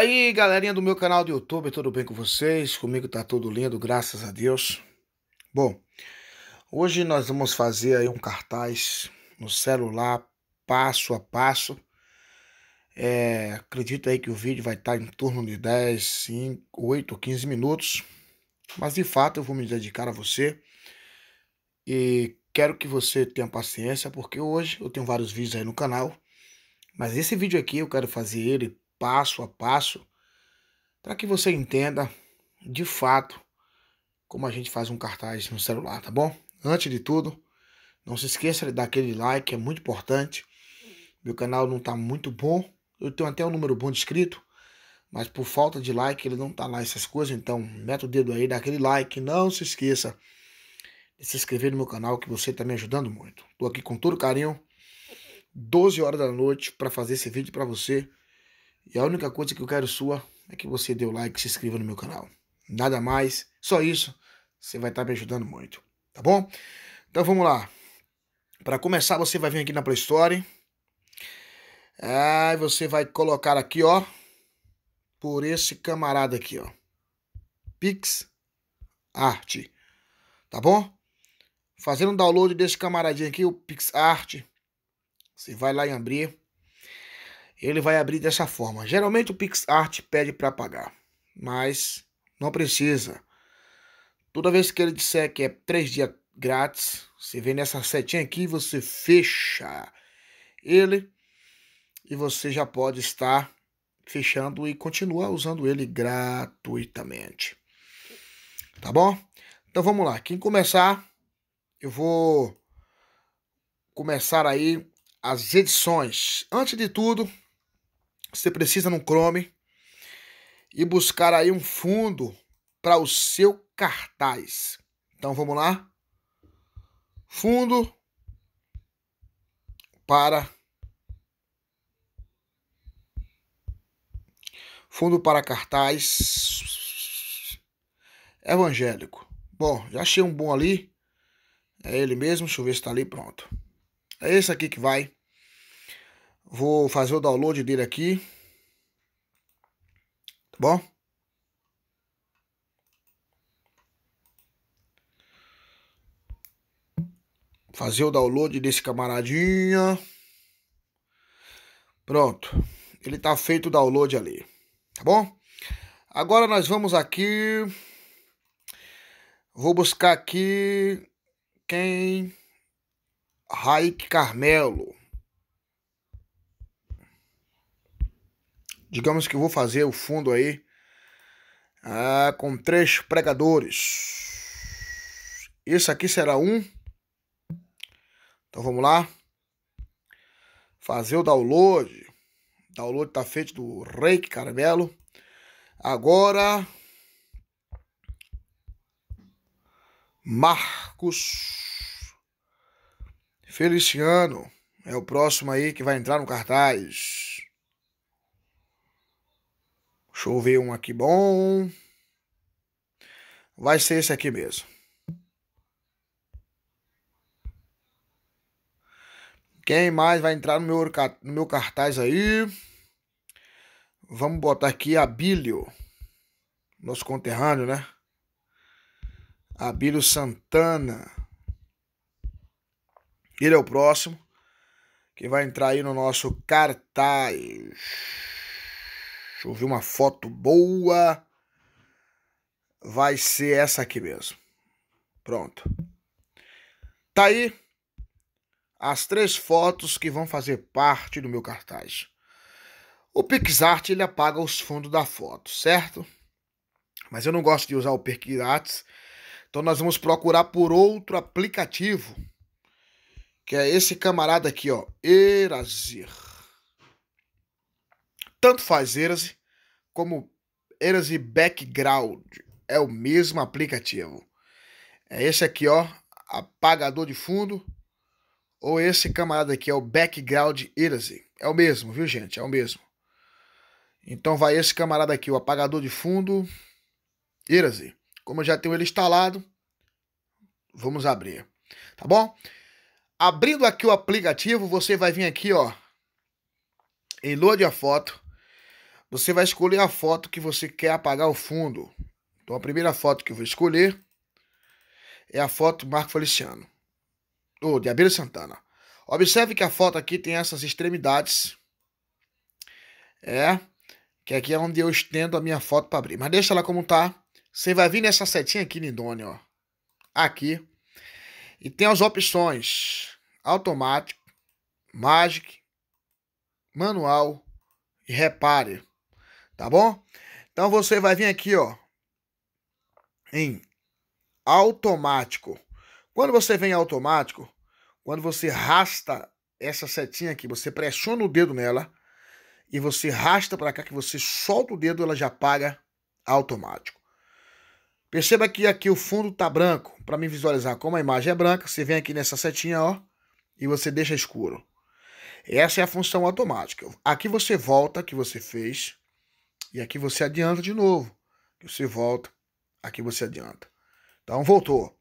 aí, galerinha do meu canal do YouTube, tudo bem com vocês? Comigo tá tudo lindo, graças a Deus. Bom, hoje nós vamos fazer aí um cartaz no celular, passo a passo. É, acredito aí que o vídeo vai estar tá em torno de 10, 5, 8, 15 minutos. Mas de fato eu vou me dedicar a você. E quero que você tenha paciência, porque hoje eu tenho vários vídeos aí no canal. Mas esse vídeo aqui eu quero fazer ele passo a passo, para que você entenda de fato como a gente faz um cartaz no celular, tá bom? Antes de tudo, não se esqueça de dar aquele like, é muito importante. Meu canal não está muito bom, eu tenho até um número bom de inscrito, mas por falta de like ele não está lá essas coisas, então meta o dedo aí, dá aquele like, não se esqueça de se inscrever no meu canal que você está me ajudando muito. Estou aqui com todo carinho, 12 horas da noite para fazer esse vídeo para você e a única coisa que eu quero sua é que você dê o like e se inscreva no meu canal. Nada mais, só isso, você vai estar tá me ajudando muito, tá bom? Então vamos lá. Para começar, você vai vir aqui na Play Store. Aí você vai colocar aqui, ó, por esse camarada aqui, ó. Pix Art. Tá bom? Fazendo um download desse camaradinho aqui, o PixArt. Você vai lá em abrir ele vai abrir dessa forma. Geralmente o PixArt pede para pagar, mas não precisa. Toda vez que ele disser que é 3 dias grátis, você vem nessa setinha aqui, você fecha ele e você já pode estar fechando e continuar usando ele gratuitamente. Tá bom? Então vamos lá. Quem começar, eu vou começar aí as edições. Antes de tudo, você precisa no Chrome e buscar aí um fundo para o seu cartaz. Então vamos lá. Fundo para fundo para cartaz evangélico. Bom, já achei um bom ali. É ele mesmo, deixa eu ver se tá ali pronto. É esse aqui que vai. Vou fazer o download dele aqui. Tá bom? Fazer o download desse camaradinha. Pronto. Ele tá feito o download ali. Tá bom? Agora nós vamos aqui. Vou buscar aqui quem Raik Carmelo. Digamos que eu vou fazer o fundo aí ah, com três pregadores. Esse aqui será um. Então vamos lá. Fazer o download. O download tá feito do Reiki Caramelo. Agora. Marcos Feliciano é o próximo aí que vai entrar no cartaz. Deixa eu ver um aqui bom. Vai ser esse aqui mesmo. Quem mais vai entrar no meu, no meu cartaz aí? Vamos botar aqui Abílio. Nosso conterrâneo, né? Abílio Santana. Ele é o próximo que vai entrar aí no nosso cartaz. Deixa eu ver uma foto boa. Vai ser essa aqui mesmo. Pronto. Tá aí as três fotos que vão fazer parte do meu cartaz. O PixArt ele apaga os fundos da foto, certo? Mas eu não gosto de usar o PixArt, então nós vamos procurar por outro aplicativo, que é esse camarada aqui, ó, Erasir. Tanto faz Erase como Erase Background. É o mesmo aplicativo. É esse aqui, ó, apagador de fundo. Ou esse camarada aqui é o Background Erase. É o mesmo, viu, gente? É o mesmo. Então vai esse camarada aqui, o apagador de fundo Erase. Como eu já tenho ele instalado, vamos abrir, tá bom? Abrindo aqui o aplicativo, você vai vir aqui, ó, em load a foto. Você vai escolher a foto que você quer apagar o fundo. Então a primeira foto que eu vou escolher é a foto Marco Feliciano. Ou de Abelha Santana. Observe que a foto aqui tem essas extremidades. É. Que aqui é onde eu estendo a minha foto para abrir. Mas deixa ela como tá. Você vai vir nessa setinha aqui, Nindone, ó. Aqui. E tem as opções. Automático. Magic. Manual. E repare tá bom? Então você vai vir aqui, ó, em automático. Quando você vem em automático, quando você rasta essa setinha aqui, você pressiona o dedo nela e você rasta para cá que você solta o dedo, ela já apaga automático. Perceba que aqui o fundo tá branco. Para me visualizar como a imagem é branca, você vem aqui nessa setinha, ó, e você deixa escuro. Essa é a função automática. Aqui você volta que você fez e aqui você adianta de novo. você volta. Aqui você adianta. Então voltou.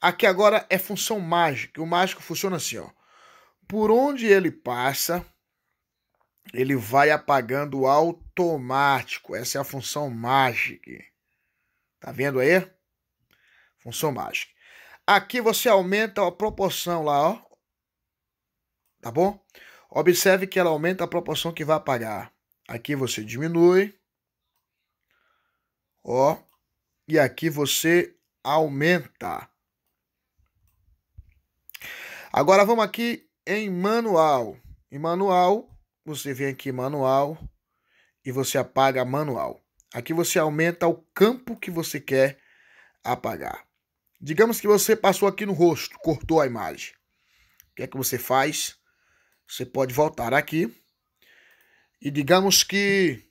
Aqui agora é função mágica. O mágico funciona assim, ó. Por onde ele passa, ele vai apagando automático. Essa é a função mágica. Tá vendo aí? Função mágica. Aqui você aumenta a proporção lá, ó. Tá bom? Observe que ela aumenta a proporção que vai apagar. Aqui você diminui ó, e aqui você aumenta. Agora vamos aqui em manual. Em manual, você vem aqui em manual e você apaga manual. Aqui você aumenta o campo que você quer apagar. Digamos que você passou aqui no rosto, cortou a imagem. O que é que você faz? Você pode voltar aqui. E digamos que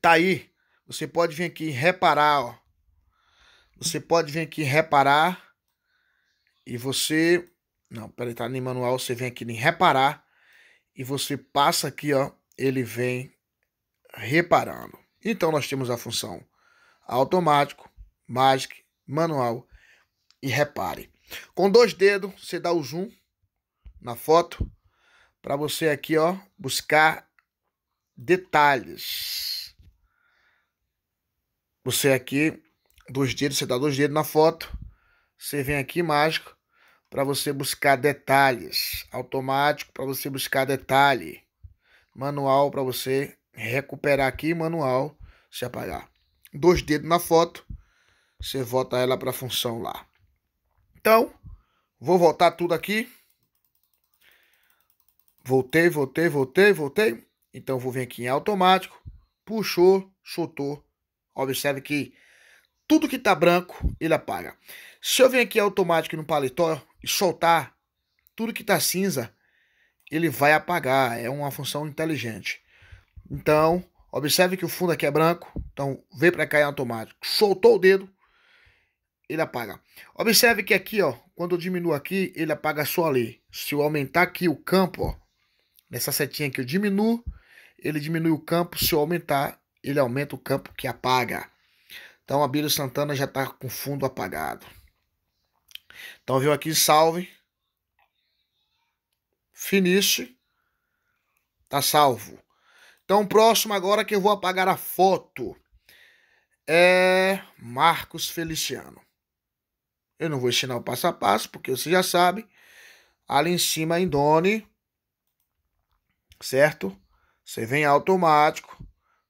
tá aí você pode vir aqui reparar, ó. Você pode vir aqui reparar e você... Não, peraí, tá nem manual, você vem aqui em reparar e você passa aqui, ó, ele vem reparando. Então nós temos a função automático, magic, manual e repare. Com dois dedos, você dá o zoom na foto para você aqui, ó, buscar detalhes. Você é aqui, dois dedos, você dá dois dedos na foto. Você vem aqui, mágico, para você buscar detalhes. Automático para você buscar detalhe. Manual para você recuperar aqui, manual, se apagar. Dois dedos na foto, você volta ela para a função lá. Então, vou voltar tudo aqui. Voltei, voltei, voltei, voltei. Então, vou vir aqui em automático, puxou, soltou, Observe que tudo que está branco, ele apaga. Se eu vir aqui automático no paletó e soltar tudo que está cinza, ele vai apagar. É uma função inteligente. Então, observe que o fundo aqui é branco. Então, vem para cá em automático. Soltou o dedo, ele apaga. Observe que aqui, ó, quando eu diminuo aqui, ele apaga só ali. Se eu aumentar aqui o campo, ó, nessa setinha que eu diminuo, ele diminui o campo. Se eu aumentar, ele aumenta o campo que apaga. Então, Abílio Santana já está com fundo apagado. Então, viu aqui, salve. Finish. Tá salvo. Então, próximo agora que eu vou apagar a foto é Marcos Feliciano. Eu não vou ensinar o passo a passo, porque você já sabe. Ali em cima, Indone, certo? Você vem automático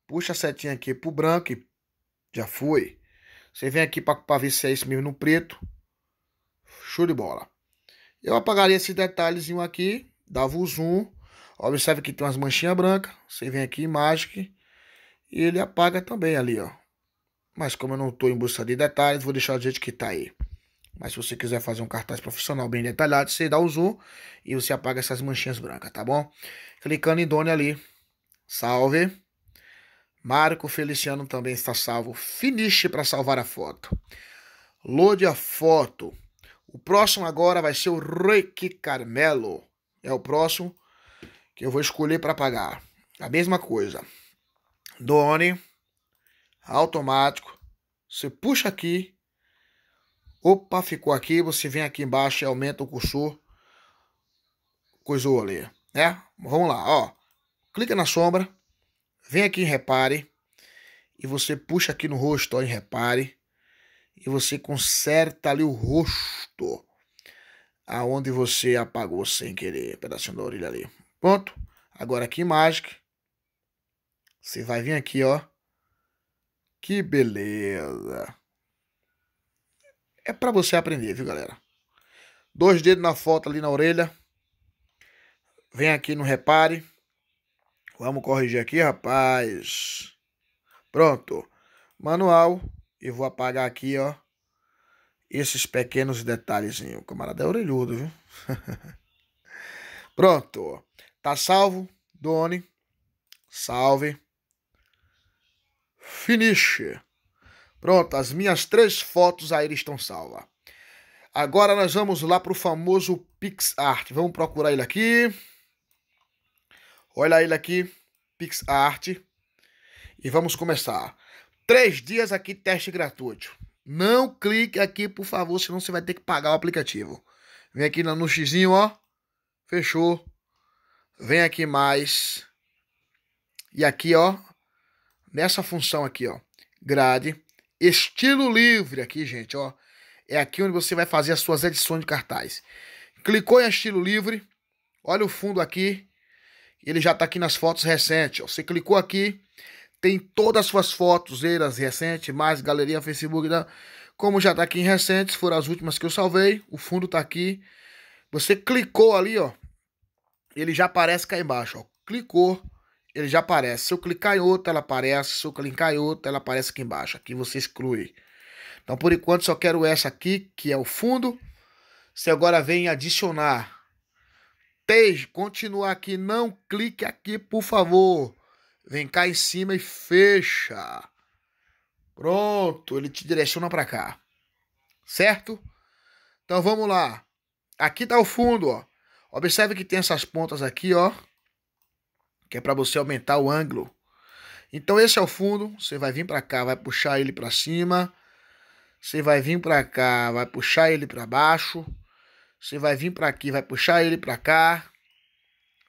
puxa a setinha aqui pro branco e já foi. Você vem aqui para ver se é isso mesmo no preto. Show de bola. Eu apagaria esse detalhezinho aqui, dava o zoom. Observe que tem umas manchinhas brancas. Você vem aqui em Magic e ele apaga também ali, ó. Mas como eu não estou em busca de detalhes, vou deixar do jeito que está aí. Mas se você quiser fazer um cartaz profissional bem detalhado, você dá o zoom e você apaga essas manchinhas brancas, tá bom? Clicando em Done ali. Salve. Marco Feliciano também está salvo. Finish para salvar a foto. Load a foto. O próximo agora vai ser o Rick Carmelo. É o próximo que eu vou escolher para pagar. A mesma coisa. Done. Automático. Você puxa aqui. Opa, ficou aqui. Você vem aqui embaixo e aumenta o cursor. Coisou ali. Né? Vamos lá, ó. Clica na sombra. Vem aqui em repare. E você puxa aqui no rosto, ó, em repare. E você conserta ali o rosto. Aonde você apagou sem querer. Um pedacinho da orelha ali. Pronto. Agora aqui em Magic. Você vai vir aqui, ó. Que beleza. É para você aprender, viu, galera? Dois dedos na foto ali na orelha. Vem aqui no repare. Vamos corrigir aqui, rapaz. Pronto. Manual. E vou apagar aqui, ó. Esses pequenos detalhezinhos. O camarada é orelhudo, viu? Pronto. Tá salvo. Done. Salve. Finish. Pronto, as minhas três fotos aí estão salvas. Agora nós vamos lá pro famoso PixArt. Vamos procurar ele aqui. Olha ele aqui, PixArt. E vamos começar. Três dias aqui, teste gratuito. Não clique aqui, por favor, senão você vai ter que pagar o aplicativo. Vem aqui no xizinho, ó. Fechou. Vem aqui mais. E aqui, ó. Nessa função aqui, ó. Grade. Estilo livre aqui, gente, ó. É aqui onde você vai fazer as suas edições de cartaz. Clicou em estilo livre. Olha o fundo aqui. Ele já está aqui nas fotos recentes. Você clicou aqui, tem todas as suas fotos, eras recentes, mais galeria, Facebook. da né? Como já está aqui em recentes, foram as últimas que eu salvei. O fundo está aqui. Você clicou ali, ó. Ele já aparece cá embaixo, ó. Clicou, ele já aparece. Se eu clicar em outra, ela aparece. Se eu clicar em outra, ela aparece aqui embaixo. Aqui você exclui. Então, por enquanto, só quero essa aqui, que é o fundo. Você agora vem adicionar esteja, continua aqui. Não clique aqui, por favor. Vem cá em cima e fecha. Pronto, ele te direciona para cá. Certo? Então vamos lá. Aqui tá o fundo, ó. Observe que tem essas pontas aqui, ó. Que é para você aumentar o ângulo. Então esse é o fundo. Você vai vir para cá, vai puxar ele para cima. Você vai vir para cá, vai puxar ele para baixo. Você vai vir para aqui, vai puxar ele para cá,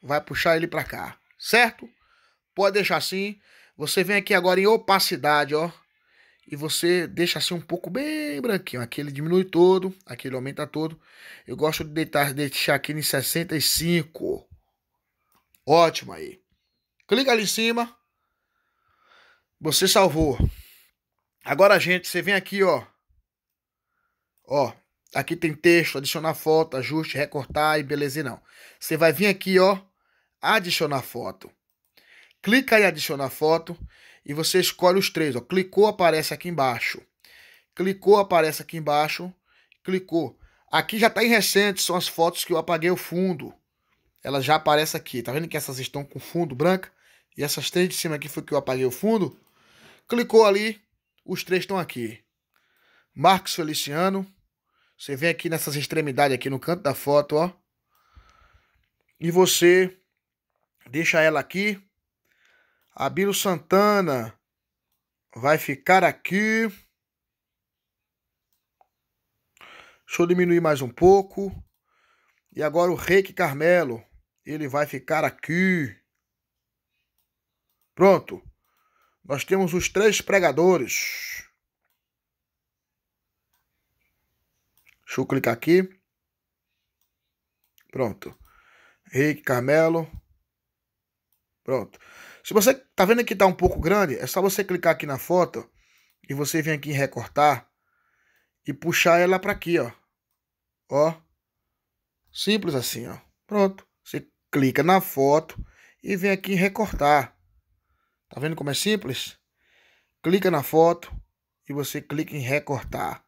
vai puxar ele para cá, certo? Pode deixar assim. Você vem aqui agora em opacidade, ó. E você deixa assim um pouco bem branquinho. Aqui ele diminui todo, aqui ele aumenta todo. Eu gosto de deitar, deixar aqui em 65. Ótimo aí. Clica ali em cima. Você salvou. Agora, gente, você vem aqui, ó. Ó, Aqui tem texto, adicionar foto, ajuste, recortar e beleza não. Você vai vir aqui, ó, adicionar foto. Clica em adicionar foto e você escolhe os três, ó. Clicou, aparece aqui embaixo. Clicou, aparece aqui embaixo. Clicou. Aqui já está em recente, são as fotos que eu apaguei o fundo. Ela já aparece aqui. Tá vendo que essas estão com fundo branca? E essas três de cima aqui foi que eu apaguei o fundo. Clicou ali, os três estão aqui. Marcos Feliciano, você vem aqui nessas extremidades aqui no canto da foto, ó. E você deixa ela aqui. Abílio Santana vai ficar aqui. Deixa eu diminuir mais um pouco. E agora o Reiki Carmelo, ele vai ficar aqui. Pronto. Nós temos os três pregadores. Deixa eu clicar aqui. Pronto. Henrique Carmelo. Pronto. Se você tá vendo que tá um pouco grande, é só você clicar aqui na foto e você vem aqui em recortar e puxar ela para aqui, ó. Ó. Simples assim, ó. Pronto. Você clica na foto e vem aqui em recortar. Tá vendo como é simples? Clica na foto e você clica em recortar.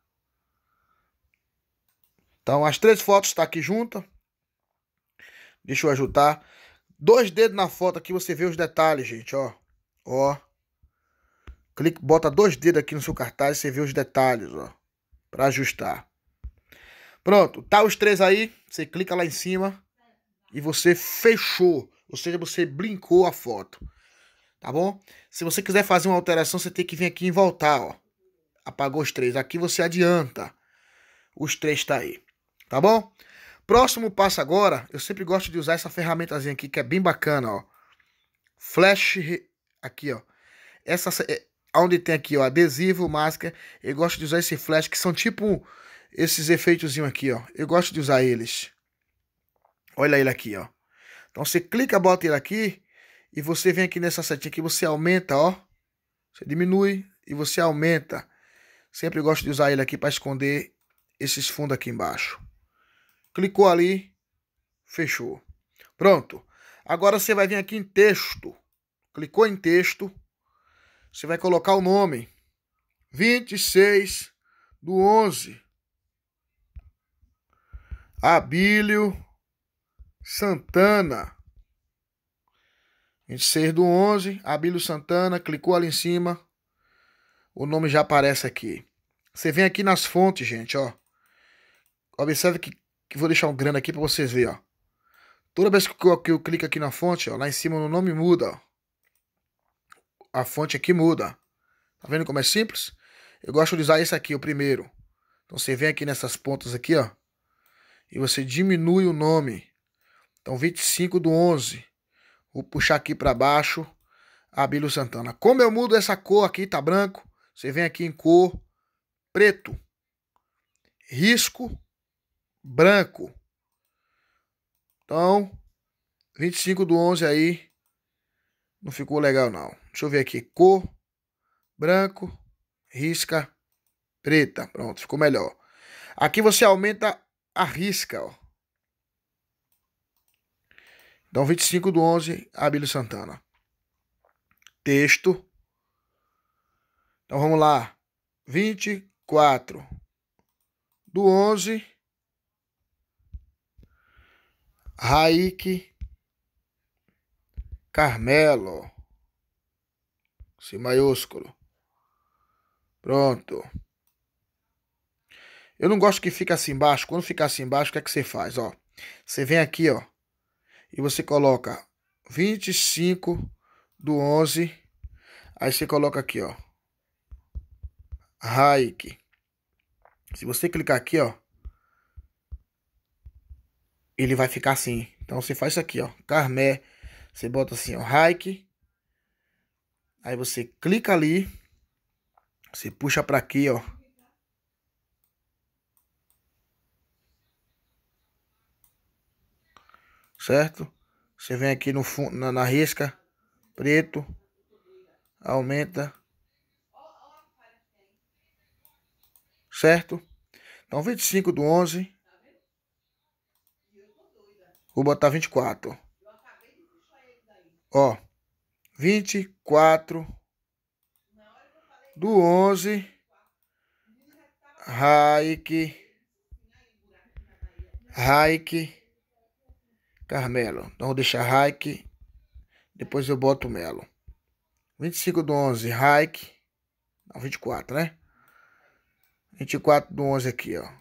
Então as três fotos estão tá aqui juntas. Deixa eu ajudar. Dois dedos na foto aqui, você vê os detalhes, gente, ó. Ó. Clique, bota dois dedos aqui no seu cartaz, e você vê os detalhes, ó. Pra ajustar. Pronto, tá os três aí, você clica lá em cima e você fechou. Ou seja, você brincou a foto. Tá bom? Se você quiser fazer uma alteração, você tem que vir aqui e voltar, ó. Apagou os três. Aqui você adianta. Os três tá aí. Tá bom? Próximo passo agora, eu sempre gosto de usar essa ferramentazinha aqui que é bem bacana, ó. Flash aqui, ó. Essa é, onde tem aqui, ó, adesivo, máscara, eu gosto de usar esse flash que são tipo esses efeitozinho aqui, ó. Eu gosto de usar eles. Olha ele aqui, ó. Então você clica, bota ele aqui e você vem aqui nessa setinha aqui, você aumenta, ó. Você diminui e você aumenta. Sempre gosto de usar ele aqui para esconder esses fundos aqui embaixo. Clicou ali, fechou. Pronto. Agora você vai vir aqui em texto. Clicou em texto. Você vai colocar o nome. 26 do 11. Abílio Santana. 26 do 11, Abílio Santana, clicou ali em cima, o nome já aparece aqui. Você vem aqui nas fontes, gente, ó. Observe que que vou deixar um grande aqui para vocês verem, ó. Toda vez que eu, que eu clico aqui na fonte, ó, lá em cima o nome muda, ó. A fonte aqui muda. Tá vendo como é simples? Eu gosto de usar esse aqui, o primeiro. Então você vem aqui nessas pontas aqui, ó. E você diminui o nome. Então 25 do 11. Vou puxar aqui para baixo. Abílio Santana. Como eu mudo essa cor aqui, tá branco. Você vem aqui em cor preto. Risco branco. Então, 25 do 11 aí não ficou legal não. Deixa eu ver aqui, cor, branco, risca, preta. Pronto, ficou melhor. Aqui você aumenta a risca, ó. Então, 25 do 11, Abílio Santana. Texto. Então, vamos lá. 24 do 11 Raik Carmelo. Se maiúsculo. Pronto. Eu não gosto que fica assim embaixo. Quando ficar assim embaixo, o que é que você faz? Ó, você vem aqui, ó, e você coloca 25 do 11. Aí você coloca aqui, ó, Raik. Se você clicar aqui, ó, ele vai ficar assim. Então você faz isso aqui, ó. Carmé. Você bota assim, ó. Hike. Aí você clica ali. Você puxa para aqui, ó. Certo? Você vem aqui no fundo, na, na risca. Preto. Aumenta. Certo? Então 25 do 11 Vou botar 24. Ó. 24 do 11. Raik. Raik. Carmelo. Então vou deixar Raik. Depois eu boto o Melo. 25 do 11, Raik. Não, 24, né? 24 do 11 aqui, ó.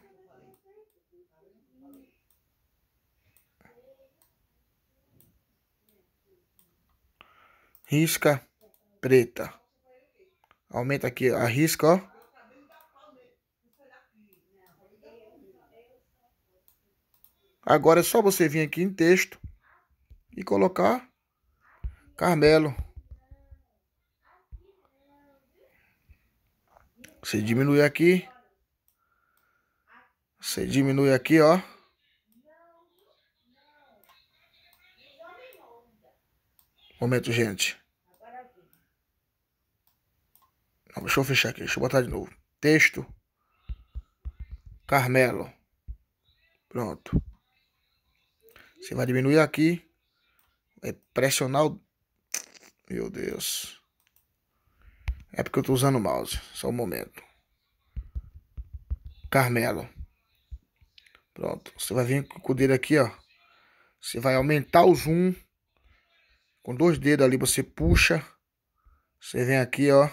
risca preta. Aumenta aqui a risca, ó. Agora é só você vir aqui em texto e colocar Carmelo. Você diminui aqui. Você diminui aqui, ó. Momento, gente. Não, deixa eu fechar aqui, deixa eu botar de novo. Texto. Carmelo. Pronto. Você vai diminuir aqui. Vai é pressionar o... Meu Deus. É porque eu tô usando o mouse. Só um momento. Carmelo. Pronto. Você vai vir com o dedo aqui, ó. Você vai aumentar o zoom. Com dois dedos ali você puxa. Você vem aqui, ó.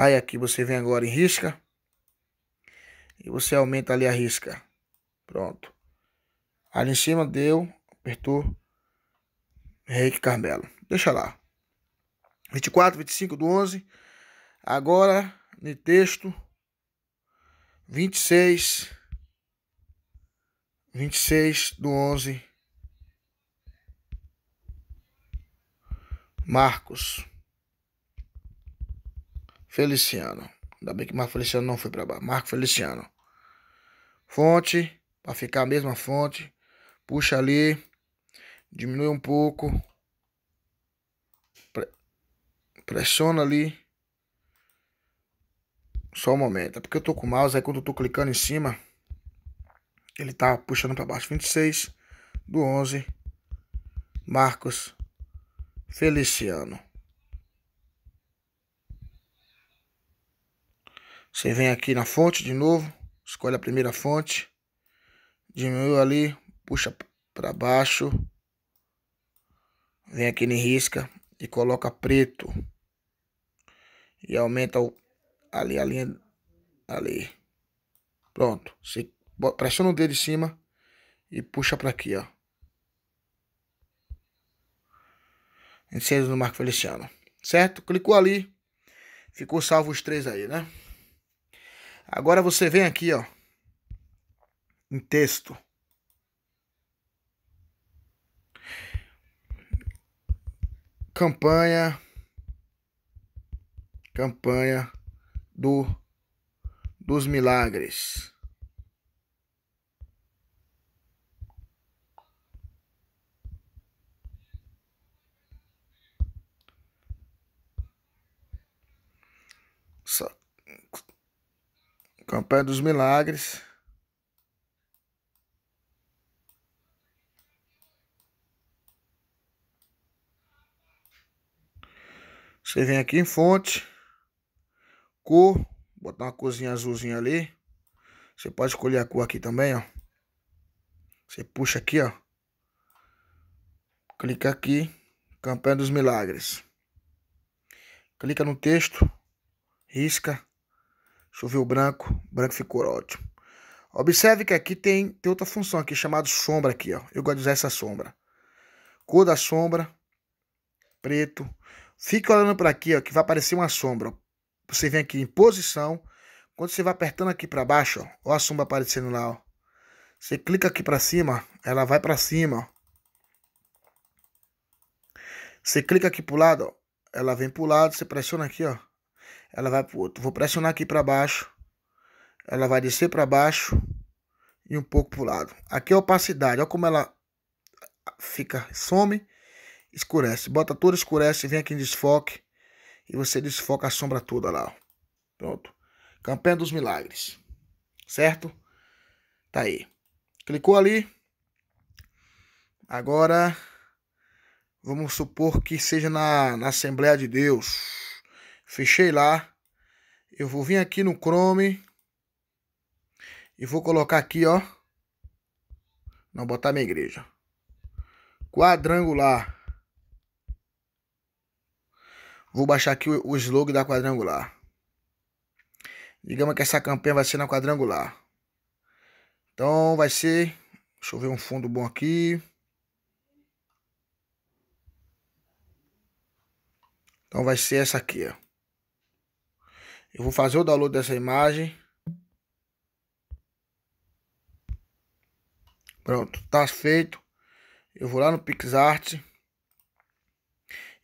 Aí aqui você vem agora em risca. E você aumenta ali a risca. Pronto. Ali em cima deu, apertou. Reiki Carmelo. Deixa lá. 24, 25 do 11. Agora, no texto. 26. 26 do 11. Marcos. Feliciano. Ainda bem que Marco Feliciano não foi para baixo. Marco Feliciano. Fonte, para ficar a mesma fonte. Puxa ali. Diminui um pouco. Pre pressiona ali. Só um momento. É porque eu tô com o mouse, aí quando eu tô clicando em cima, ele tá puxando para baixo. 26 do 11. Marcos Feliciano. Você vem aqui na fonte de novo, escolhe a primeira fonte, diminui ali, puxa para baixo, vem aqui em risca e coloca preto e aumenta o, ali a linha ali. Pronto, você pressiona o dedo em cima e puxa para aqui, ó. Incêndio do Marco Feliciano, certo? Clicou ali, ficou salvo os três aí, né? Agora você vem aqui, ó, em texto. Campanha campanha do dos milagres. Campanha dos Milagres. Você vem aqui em fonte, cor, botar uma corzinha azulzinha ali. Você pode escolher a cor aqui também, ó. Você puxa aqui, ó. Clica aqui, campanha dos milagres. Clica no texto, risca, Choveu branco, branco ficou ótimo. Observe que aqui tem, tem outra função aqui, chamada sombra aqui, ó. Eu gosto de usar essa sombra. Cor da sombra, preto. Fique olhando para aqui, ó, que vai aparecer uma sombra. Você vem aqui em posição. Quando você vai apertando aqui para baixo, ó, ó a sombra aparecendo lá, ó. Você clica aqui para cima, ela vai para cima, ó. Você clica aqui pro lado, ó. Ela vem pro lado, você pressiona aqui, ó ela vai pro outro. Vou pressionar aqui para baixo, ela vai descer para baixo e um pouco para o lado. Aqui é a opacidade, olha como ela fica, some, escurece. Bota toda, escurece, vem aqui em desfoque e você desfoca a sombra toda lá. Ó. Pronto. Campanha dos Milagres. Certo? Tá aí. Clicou ali. Agora, vamos supor que seja na, na Assembleia de Deus. Fechei lá. Eu vou vir aqui no Chrome. E vou colocar aqui, ó. Não, botar minha igreja. Quadrangular. Vou baixar aqui o, slogan da quadrangular. Digamos que essa campanha vai ser na quadrangular. Então vai ser. Deixa eu ver um fundo bom aqui. Então vai ser essa aqui, ó. Eu vou fazer o download dessa imagem. Pronto, tá feito. Eu vou lá no PixArt.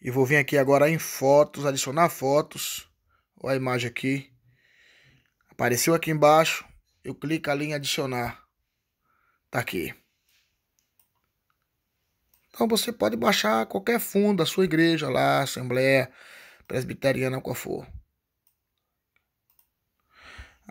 E vou vir aqui agora em fotos, adicionar fotos. Olha a imagem aqui. Apareceu aqui embaixo. Eu clico ali em adicionar. Tá aqui. Então você pode baixar qualquer fundo da sua igreja lá, assembleia presbiteriana, qual for.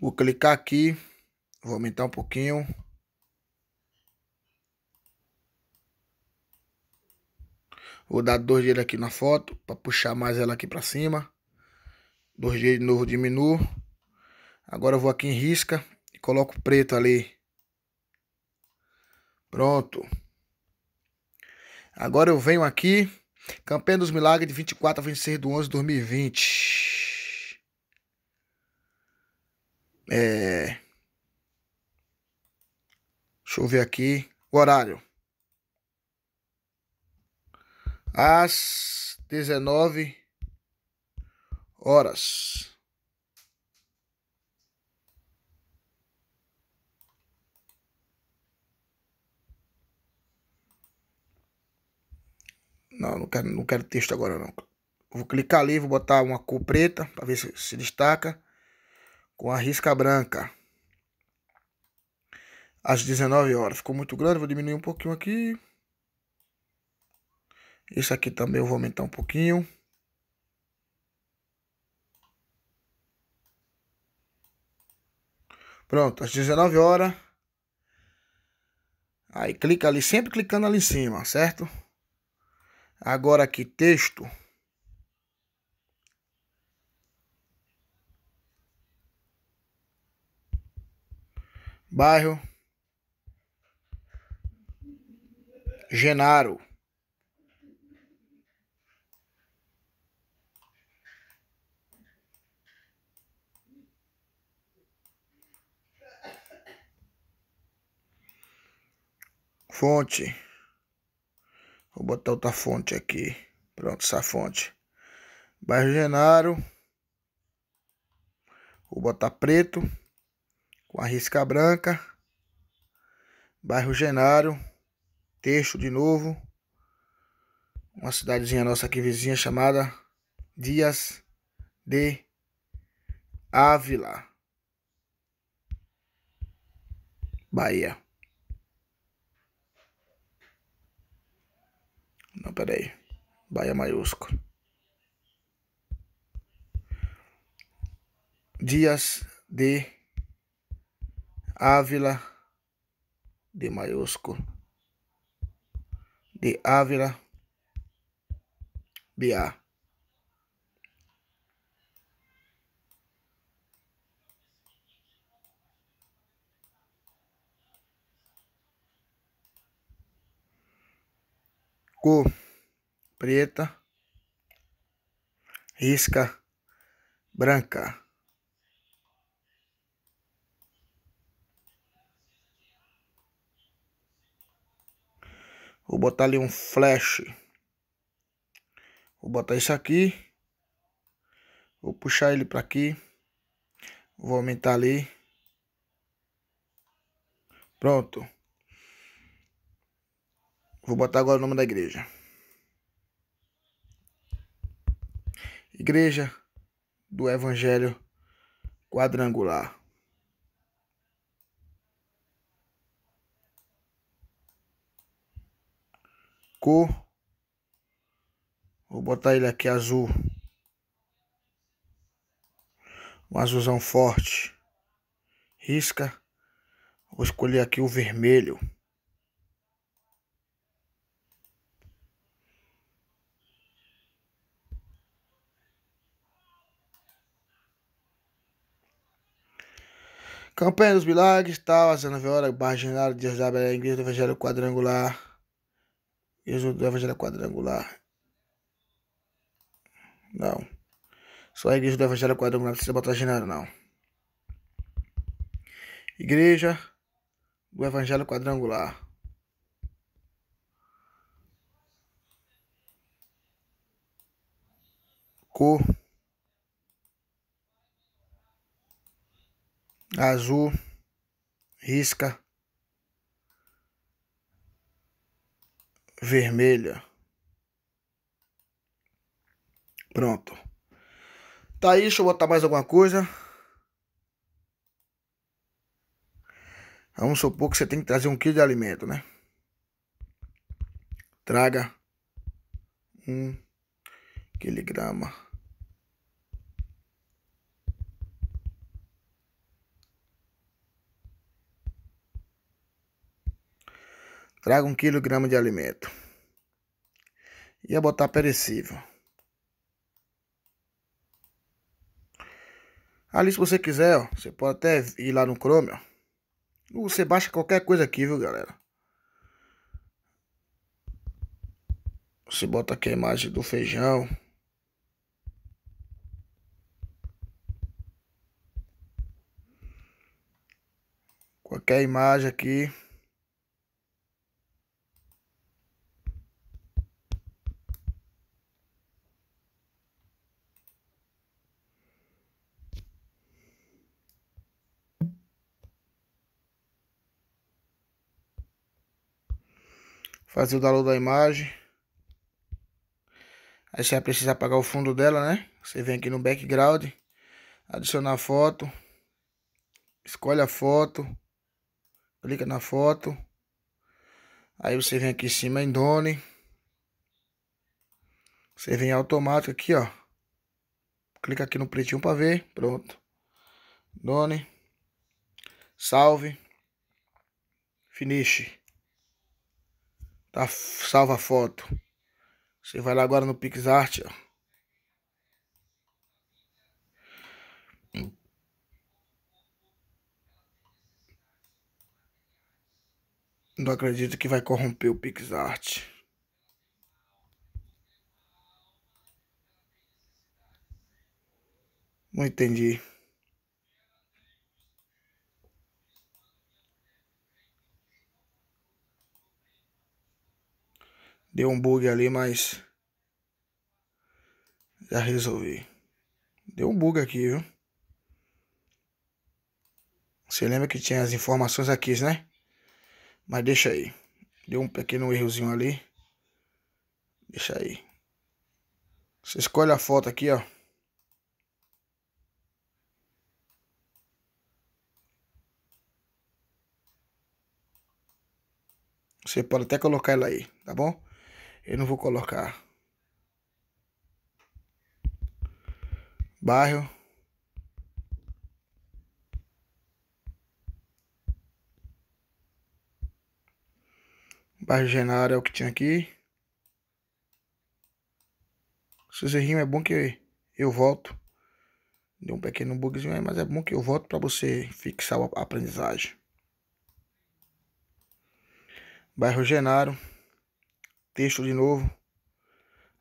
Vou clicar aqui, vou aumentar um pouquinho. Vou dar dois dias aqui na foto para puxar mais ela aqui para cima. Dois dias de novo diminuo. Agora eu vou aqui em risca e coloco preto ali. Pronto. Agora eu venho aqui, Campanha dos Milagres de 24 a 26 de 11 de 2020. É... Deixa eu ver aqui. O horário. Às 19 horas. Não, não quero, não quero texto agora não. Vou clicar ali, vou botar uma cor preta para ver se, se destaca com a risca branca. Às 19 horas. Ficou muito grande, vou diminuir um pouquinho aqui. Isso aqui também eu vou aumentar um pouquinho. Pronto, às 19 horas. Aí clica ali, sempre clicando ali em cima, certo? Agora aqui, texto. bairro Genaro. Fonte. Vou botar outra fonte aqui. Pronto, essa fonte. Bairro Genaro. Vou botar preto com a risca branca, bairro Genário, Teixo de novo, uma cidadezinha nossa aqui vizinha chamada Dias de Ávila, Bahia. Não, peraí. Bahia maiúsculo. Dias de Ávila de maiúsculo de Ávila BA. Cor preta, risca branca. Vou botar ali um flash. Vou botar isso aqui. Vou puxar ele para aqui. Vou aumentar ali. Pronto. Vou botar agora o nome da igreja. Igreja do Evangelho Quadrangular. cor. Vou botar ele aqui azul. Um azulzão forte. Risca. Vou escolher aqui o vermelho. Campanha dos Milagres, tal, tá, a hora, Barra Genaro, Dias da Bela Igreja do Evangelho Quadrangular. Jesus do Evangelho é Quadrangular. Não. Só a igreja do Evangelho é Quadrangular precisa botar Genaro, não. Igreja do Evangelho Quadrangular. Cor azul, risca, vermelha. Pronto. Tá aí, deixa eu botar mais alguma coisa. Vamos supor que você tem que trazer um quilo de alimento, né? Traga um quilograma. Traga um quilograma de alimento. Ia botar perecível. Ali, se você quiser, ó, você pode até ir lá no Chrome, ó. Você baixa qualquer coisa aqui, viu, galera? Você bota aqui a imagem do feijão. Qualquer imagem aqui. fazer o download da imagem. Aí você vai precisar apagar o fundo dela, né? Você vem aqui no background, adicionar foto, escolhe a foto, clica na foto. Aí você vem aqui em cima em Done. Você vem automático aqui, ó. Clica aqui no pretinho para ver. Pronto. Done. Salve. Finish. Tá, salva a foto. Você vai lá agora no PixArt, ó. Não acredito que vai corromper o PixArt. Não entendi. Deu um bug ali, mas já resolvi. Deu um bug aqui, viu? Você lembra que tinha as informações aqui, né? Mas deixa aí. Deu um pequeno errozinho ali. Deixa aí. Você escolhe a foto aqui, ó. Você pode até colocar ela aí, tá bom? Eu não vou colocar. Bairro. Bairro Genaro é o que tinha aqui. Se você rima, é bom que eu volto. Deu um pequeno bugzinho aí, mas é bom que eu volto para você fixar a aprendizagem. Bairro Genaro texto de novo.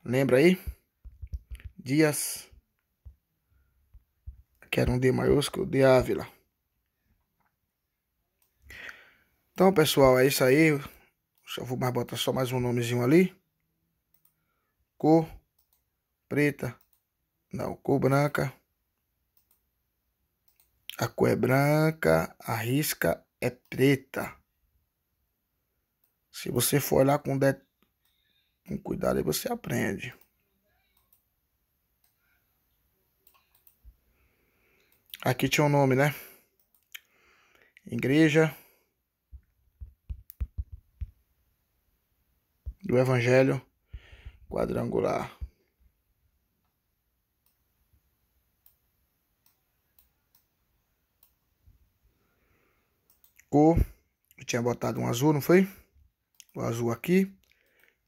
Lembra aí? Dias. Que era um D maiúsculo de Ávila. Então, pessoal, é isso aí. Só vou mais botar só mais um nomezinho ali. Cor preta. Não, cor branca. A cor é branca, a risca é preta. Se você for olhar com detalhe com cuidado aí você aprende. Aqui tinha o um nome, né? Igreja do Evangelho Quadrangular. Cor, eu tinha botado um azul, não foi? O azul aqui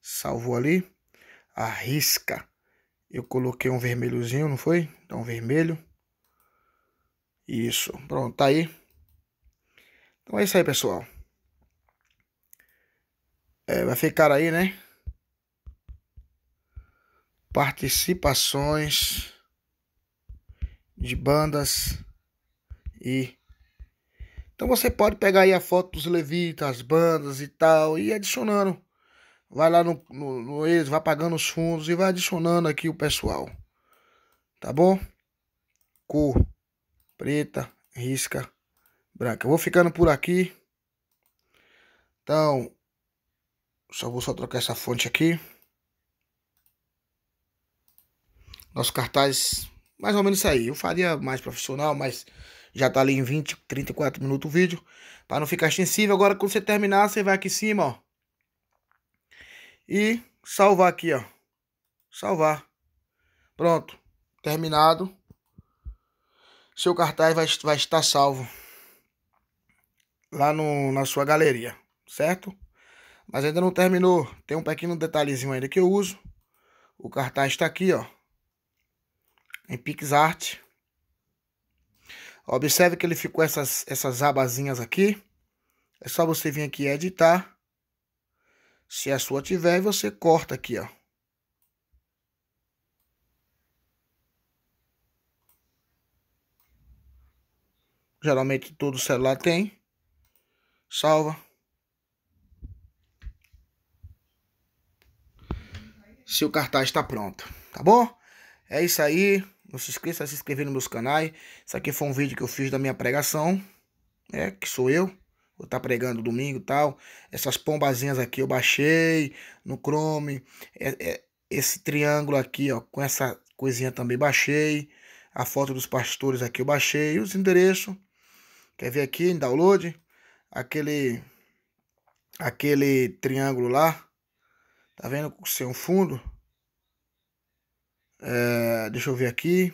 salvou ali, a risca. Eu coloquei um vermelhozinho, não foi? Então, um vermelho. Isso, pronto, tá aí. Então é isso aí, pessoal. É, vai ficar aí, né? Participações de bandas e então você pode pegar aí a foto dos levitas, bandas e tal e adicionando vai lá no, no, no eles, vai pagando os fundos e vai adicionando aqui o pessoal. Tá bom? Cor preta, risca branca. Eu vou ficando por aqui. Então, só vou só trocar essa fonte aqui. Nosso cartaz, mais ou menos isso aí. Eu faria mais profissional, mas já tá ali em 20, 34 minutos o vídeo. Para não ficar extensível. Agora, quando você terminar, você vai aqui em cima, ó e salvar aqui, ó. Salvar. Pronto. Terminado. Seu cartaz vai, vai estar salvo lá no, na sua galeria, certo? Mas ainda não terminou. Tem um pequeno detalhezinho ainda que eu uso. O cartaz está aqui, ó. Em PixArt. Observe que ele ficou essas, essas abazinhas aqui. É só você vir aqui editar se a sua tiver, você corta aqui, ó. Geralmente todo celular tem. Salva. Se o cartaz está pronto, tá bom? É isso aí. Não se esqueça de se inscrever nos meus canais. Isso aqui foi um vídeo que eu fiz da minha pregação. É, que sou eu. Vou estar tá pregando domingo e tal. Essas pombazinhas aqui eu baixei no Chrome. É, é, esse triângulo aqui, ó, com essa coisinha também baixei. A foto dos pastores aqui eu baixei. Os endereços. Quer ver aqui em download? Aquele, aquele triângulo lá. Tá vendo com seu fundo? É, deixa eu ver aqui.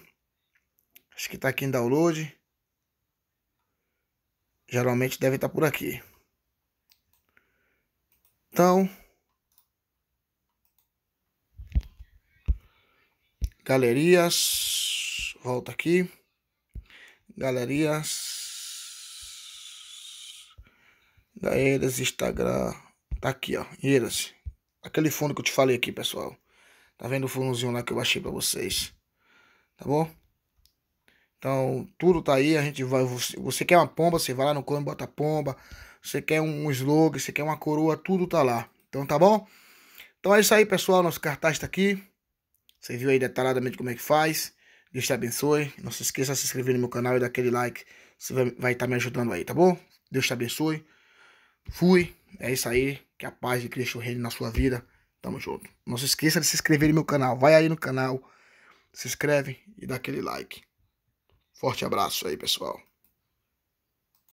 Acho que tá aqui em download geralmente deve estar por aqui. Então, galerias, volta aqui, galerias, galerias, Instagram, tá aqui ó, Iras, aquele fundo que eu te falei aqui pessoal, tá vendo o fundozinho lá que eu baixei pra vocês, tá bom? Então, tudo tá aí, a gente vai. Você, você quer uma pomba, você vai lá no clã, bota pomba. Você quer um, um slogan, você quer uma coroa, tudo tá lá. Então tá bom? Então é isso aí, pessoal. Nosso cartaz tá aqui. Você viu aí detalhadamente como é que faz. Deus te abençoe. Não se esqueça de se inscrever no meu canal e dar aquele like. Você vai estar tá me ajudando aí, tá bom? Deus te abençoe. Fui. É isso aí. Que a paz de Cristo reine na sua vida. Tamo junto. Não se esqueça de se inscrever no meu canal. Vai aí no canal. Se inscreve e dá aquele like. Forte abraço aí, pessoal.